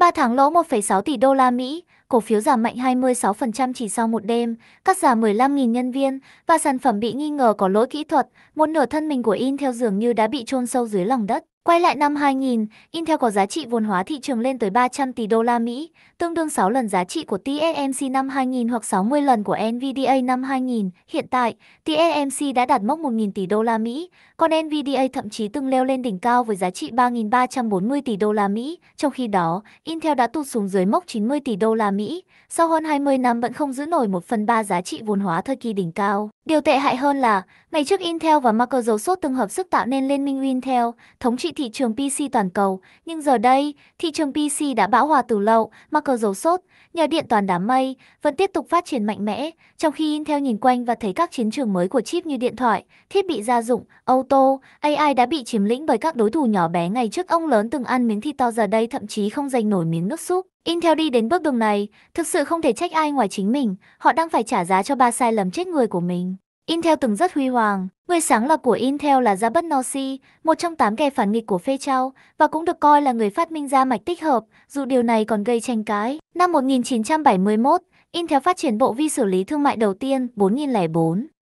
3 tháng lỗ 1,6 tỷ đô la Mỹ, cổ phiếu giảm mạnh 26% chỉ sau một đêm, cắt giảm 15.000 nhân viên và sản phẩm bị nghi ngờ có lỗi kỹ thuật, một nửa thân mình của Intel dường như đã bị chôn sâu dưới lòng đất. Quay lại năm 2000, Intel có giá trị vốn hóa thị trường lên tới 300 tỷ đô la Mỹ, tương đương 6 lần giá trị của TSMC năm 2000 hoặc 60 lần của NVDA năm 2000. Hiện tại, TSMC đã đạt mốc 1.000 tỷ đô la Mỹ, còn NVDA thậm chí từng leo lên đỉnh cao với giá trị 3.340 tỷ đô la Mỹ. Trong khi đó, Intel đã tụt xuống dưới mốc 90 tỷ đô la Mỹ, sau hơn 20 năm vẫn không giữ nổi 1 phần 3 giá trị vốn hóa thời kỳ đỉnh cao. Điều tệ hại hơn là, ngày trước Intel và Microsoft từng hợp sức tạo nên liên minh Intel, thống trị thị trường PC toàn cầu, nhưng giờ đây, thị trường PC đã bão hòa từ lâu, Microsoft, nhờ điện toàn đám mây, vẫn tiếp tục phát triển mạnh mẽ, trong khi Intel nhìn quanh và thấy các chiến trường mới của chip như điện thoại, thiết bị gia dụng, ô tô, AI đã bị chiếm lĩnh bởi các đối thủ nhỏ bé ngày trước ông lớn từng ăn miếng thịt to giờ đây thậm chí không giành nổi miếng nước súp. Intel đi đến bước đường này, thực sự không thể trách ai ngoài chính mình, họ đang phải trả giá cho ba sai lầm chết người của mình. Intel từng rất huy hoàng, người sáng lập của Intel là Jabbat Nosi, một trong tám kẻ phản nghịch của phê trao, và cũng được coi là người phát minh ra mạch tích hợp, dù điều này còn gây tranh cãi. Năm 1971, Intel phát triển bộ vi xử lý thương mại đầu tiên 4004.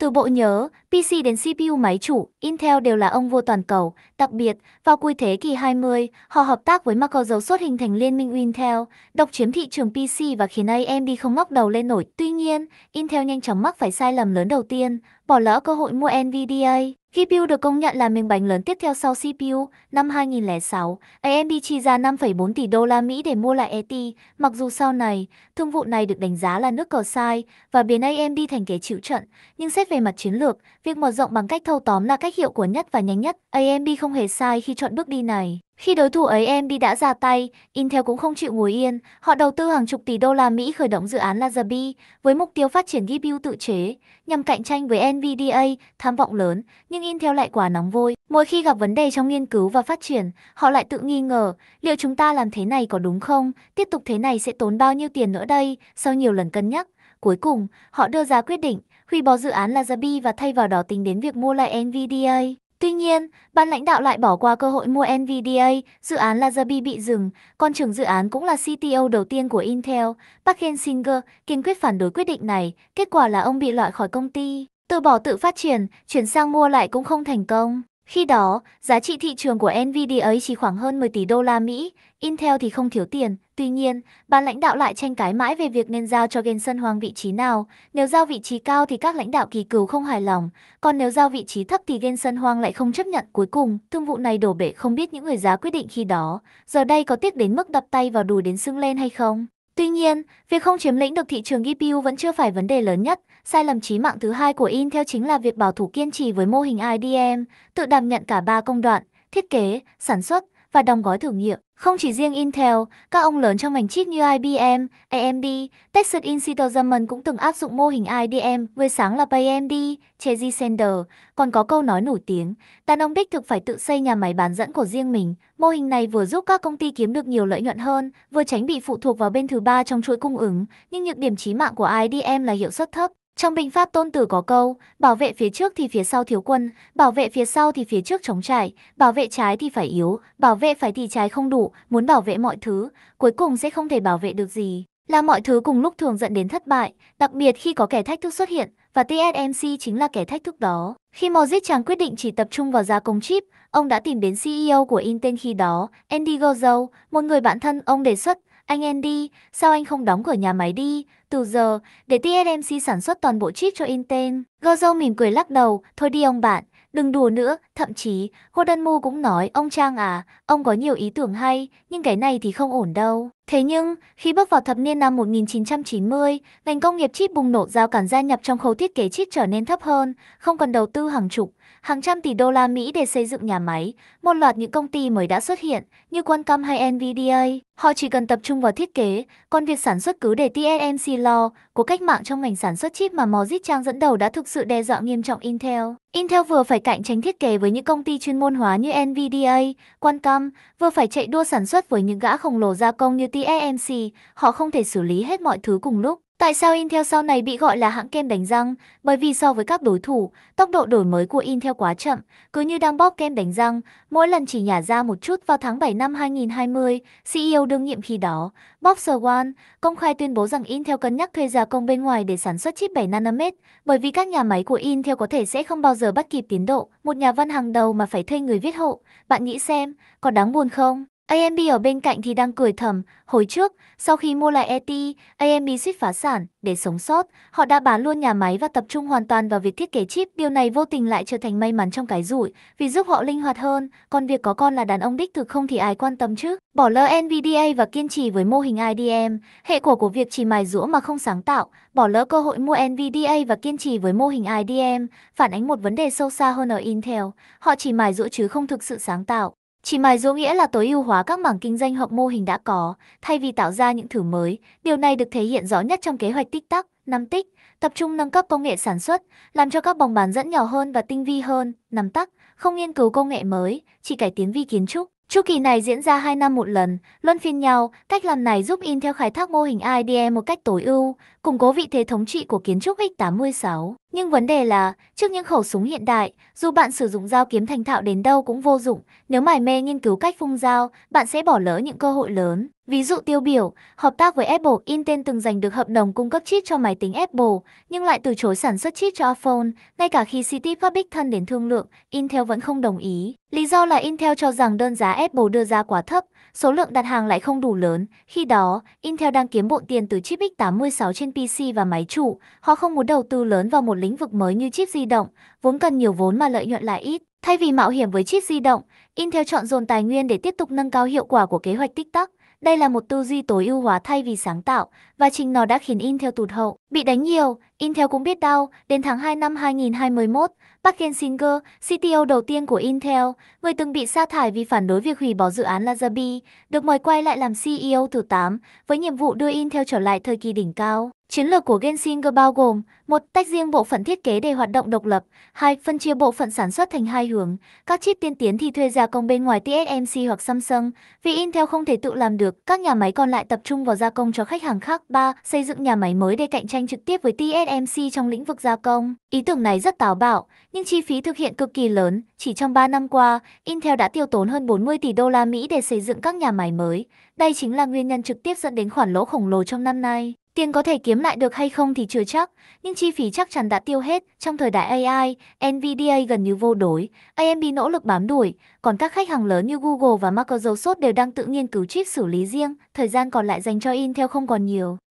Từ bộ nhớ, PC đến CPU máy chủ, Intel đều là ông vua toàn cầu. Đặc biệt, vào cuối thế kỷ 20, họ hợp tác với Marco dấu xuất hình thành liên minh Intel, độc chiếm thị trường PC và khiến AMD không ngóc đầu lên nổi. Tuy nhiên, Intel nhanh chóng mắc phải sai lầm lớn đầu tiên, bỏ lỡ cơ hội mua NVIDIA. GPU được công nhận là miếng bánh lớn tiếp theo sau CPU. Năm 2006, AMD chi ra 5,4 tỷ đô la Mỹ để mua lại ET. Mặc dù sau này, thương vụ này được đánh giá là nước cờ sai và biến AMD thành kẻ chịu trận, nhưng xét về mặt chiến lược, việc mở rộng bằng cách thâu tóm là cách hiệu quả nhất và nhanh nhất. AMD không hề sai khi chọn bước đi này. Khi đối thủ ấy AMD đã ra tay, Intel cũng không chịu ngồi yên, họ đầu tư hàng chục tỷ đô la Mỹ khởi động dự án Laserby với mục tiêu phát triển GPU tự chế nhằm cạnh tranh với NVDA, tham vọng lớn, nhưng Intel lại quá nóng vôi. Mỗi khi gặp vấn đề trong nghiên cứu và phát triển, họ lại tự nghi ngờ, liệu chúng ta làm thế này có đúng không? Tiếp tục thế này sẽ tốn bao nhiêu tiền nữa đây? Sau nhiều lần cân nhắc, cuối cùng, họ đưa ra quyết định hủy bỏ dự án Laserby và thay vào đó tính đến việc mua lại NVDA. Tuy nhiên, ban lãnh đạo lại bỏ qua cơ hội mua NVDA, dự án Laserby bị dừng, con trưởng dự án cũng là CTO đầu tiên của Intel, Park Hensinger, kiên quyết phản đối quyết định này, kết quả là ông bị loại khỏi công ty, từ bỏ tự phát triển, chuyển sang mua lại cũng không thành công. Khi đó, giá trị thị trường của Nvidia ấy chỉ khoảng hơn 10 tỷ đô la Mỹ, Intel thì không thiếu tiền. Tuy nhiên, ban lãnh đạo lại tranh cãi mãi về việc nên giao cho Jensen hoàng vị trí nào. Nếu giao vị trí cao thì các lãnh đạo kỳ cửu không hài lòng, còn nếu giao vị trí thấp thì Jensen Hoàng lại không chấp nhận. Cuối cùng, thương vụ này đổ bể không biết những người giá quyết định khi đó, giờ đây có tiếc đến mức đập tay vào đùi đến sưng lên hay không. Tuy nhiên, việc không chiếm lĩnh được thị trường GPU vẫn chưa phải vấn đề lớn nhất. Sai lầm chí mạng thứ hai của Intel chính là việc bảo thủ kiên trì với mô hình IDM, tự đảm nhận cả ba công đoạn, thiết kế, sản xuất và đóng gói thử nghiệm. Không chỉ riêng Intel, các ông lớn trong ngành chip như IBM, AMD, Texas Instruments cũng từng áp dụng mô hình IDM với sáng lập AMD, Chase Sender, còn có câu nói nổi tiếng, đàn ông đích thực phải tự xây nhà máy bán dẫn của riêng mình. Mô hình này vừa giúp các công ty kiếm được nhiều lợi nhuận hơn, vừa tránh bị phụ thuộc vào bên thứ ba trong chuỗi cung ứng, nhưng nhược điểm chí mạng của IDM là hiệu suất thấp. Trong binh pháp tôn tử có câu, bảo vệ phía trước thì phía sau thiếu quân, bảo vệ phía sau thì phía trước chống trải, bảo vệ trái thì phải yếu, bảo vệ phải thì trái không đủ, muốn bảo vệ mọi thứ, cuối cùng sẽ không thể bảo vệ được gì. Là mọi thứ cùng lúc thường dẫn đến thất bại, đặc biệt khi có kẻ thách thức xuất hiện, và TSMC chính là kẻ thách thức đó. Khi Mojit chàng quyết định chỉ tập trung vào gia công chip, ông đã tìm đến CEO của Intel khi đó, Andy Gozo, một người bạn thân ông đề xuất anh Andy, sao anh không đóng cửa nhà máy đi? Từ giờ, để TSMC sản xuất toàn bộ chip cho Intel. Gozo mỉm cười lắc đầu, thôi đi ông bạn, đừng đùa nữa. Thậm chí, Gordon Mu cũng nói, ông Trang à, ông có nhiều ý tưởng hay, nhưng cái này thì không ổn đâu. Thế nhưng, khi bước vào thập niên năm 1990, ngành công nghiệp chip bùng nổ giao cản gia nhập trong khâu thiết kế chip trở nên thấp hơn, không cần đầu tư hàng chục, hàng trăm tỷ đô la Mỹ để xây dựng nhà máy. Một loạt những công ty mới đã xuất hiện, như Qualcomm hay NVIDIA. Họ chỉ cần tập trung vào thiết kế, còn việc sản xuất cứ để TSMC lo. của cách mạng trong ngành sản xuất chip mà Mozit Trang dẫn đầu đã thực sự đe dọa nghiêm trọng Intel. Intel vừa phải cạnh tranh thiết kế với những công ty chuyên môn hóa như NVIDIA, Qualcomm, vừa phải chạy đua sản xuất với những gã khổng lồ gia công như TSMC TNC, họ không thể xử lý hết mọi thứ cùng lúc. Tại sao Intel sau này bị gọi là hãng kem đánh răng? Bởi vì so với các đối thủ, tốc độ đổi mới của Intel quá chậm, cứ như đang bóp kem đánh răng, mỗi lần chỉ nhả ra một chút vào tháng 7 năm 2020, CEO đương nhiệm khi đó, Bob Swan công khai tuyên bố rằng Intel cân nhắc thuê gia công bên ngoài để sản xuất chip 7 nanomet, bởi vì các nhà máy của Intel có thể sẽ không bao giờ bắt kịp tiến độ, một nhà văn hàng đầu mà phải thuê người viết hộ. Bạn nghĩ xem, có đáng buồn không? AMB ở bên cạnh thì đang cười thầm, hồi trước, sau khi mua lại ET, AMB suýt phá sản, để sống sót, họ đã bán luôn nhà máy và tập trung hoàn toàn vào việc thiết kế chip. Điều này vô tình lại trở thành may mắn trong cái rủi, vì giúp họ linh hoạt hơn, còn việc có con là đàn ông đích thực không thì ai quan tâm chứ. Bỏ lỡ NVDA và kiên trì với mô hình IDM, hệ quả của việc chỉ mài rũa mà không sáng tạo, bỏ lỡ cơ hội mua NVDA và kiên trì với mô hình IDM, phản ánh một vấn đề sâu xa hơn ở Intel, họ chỉ mài rũa chứ không thực sự sáng tạo. Chỉ mài dỗ nghĩa là tối ưu hóa các mảng kinh doanh hoặc mô hình đã có, thay vì tạo ra những thử mới. Điều này được thể hiện rõ nhất trong kế hoạch tích tắc, năm tích, tập trung nâng cấp công nghệ sản xuất, làm cho các vòng bán dẫn nhỏ hơn và tinh vi hơn, năm tắc, không nghiên cứu công nghệ mới, chỉ cải tiến vi kiến trúc. Chu kỳ này diễn ra 2 năm một lần, luân phiên nhau, cách làm này giúp in theo khai thác mô hình IDE một cách tối ưu, củng cố vị thế thống trị của kiến trúc X86. Nhưng vấn đề là, trước những khẩu súng hiện đại, dù bạn sử dụng dao kiếm thành thạo đến đâu cũng vô dụng, nếu mải mê nghiên cứu cách phung dao, bạn sẽ bỏ lỡ những cơ hội lớn. Ví dụ tiêu biểu, hợp tác với Apple, Intel từng giành được hợp đồng cung cấp chip cho máy tính Apple, nhưng lại từ chối sản xuất chip cho iPhone, ngay cả khi City Jobs thân đến thương lượng, Intel vẫn không đồng ý. Lý do là Intel cho rằng đơn giá Apple đưa ra quá thấp, số lượng đặt hàng lại không đủ lớn. Khi đó, Intel đang kiếm bộ tiền từ chip x86 trên PC và máy chủ, họ không muốn đầu tư lớn vào một lĩnh vực mới như chip di động, vốn cần nhiều vốn mà lợi nhuận lại ít. Thay vì mạo hiểm với chip di động, Intel chọn dồn tài nguyên để tiếp tục nâng cao hiệu quả của kế hoạch tích tắc đây là một tư duy tối ưu hóa thay vì sáng tạo, và chính nó đã khiến Intel tụt hậu. Bị đánh nhiều, Intel cũng biết đau, đến tháng 2 năm 2021, Park Kensinger, CTO đầu tiên của Intel, người từng bị sa thải vì phản đối việc hủy bỏ dự án Laserby, được mời quay lại làm CEO thứ 8, với nhiệm vụ đưa Intel trở lại thời kỳ đỉnh cao. Chiến lược của Gensinger bao gồm một Tách riêng bộ phận thiết kế để hoạt động độc lập hai Phân chia bộ phận sản xuất thành hai hướng Các chip tiên tiến thì thuê gia công bên ngoài TSMC hoặc Samsung Vì Intel không thể tự làm được Các nhà máy còn lại tập trung vào gia công cho khách hàng khác 3. Xây dựng nhà máy mới để cạnh tranh trực tiếp với TSMC trong lĩnh vực gia công Ý tưởng này rất táo bạo Nhưng chi phí thực hiện cực kỳ lớn Chỉ trong 3 năm qua, Intel đã tiêu tốn hơn 40 tỷ đô la Mỹ để xây dựng các nhà máy mới Đây chính là nguyên nhân trực tiếp dẫn đến khoản lỗ khổng lồ trong năm nay Tiền có thể kiếm lại được hay không thì chưa chắc, nhưng chi phí chắc chắn đã tiêu hết. Trong thời đại AI, Nvidia gần như vô đối, AMD nỗ lực bám đuổi, còn các khách hàng lớn như Google và Microsoft đều đang tự nghiên cứu chip xử lý riêng, thời gian còn lại dành cho Intel không còn nhiều.